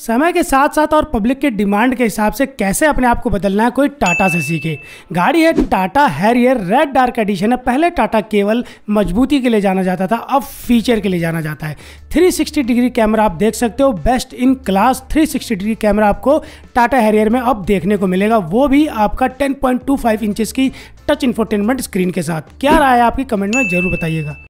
समय के साथ साथ और पब्लिक के डिमांड के हिसाब से कैसे अपने आप को बदलना है कोई टाटा से सीखे गाड़ी है Tata Harrier red dark edition है पहले टाटा केवल मजबूती के लिए जाना जाता था अब फीचर के लिए जाना जाता है 360 डिग्री कैमरा आप देख सकते हो best in class 360 degree camera आपको टाटा हैरियर में अब देखने को मिलेगा वो भी आपका टेन पॉइंट की टच इन्फोटेनमेंट स्क्रीन के साथ क्या राय है आपकी कमेंट में जरूर बताइएगा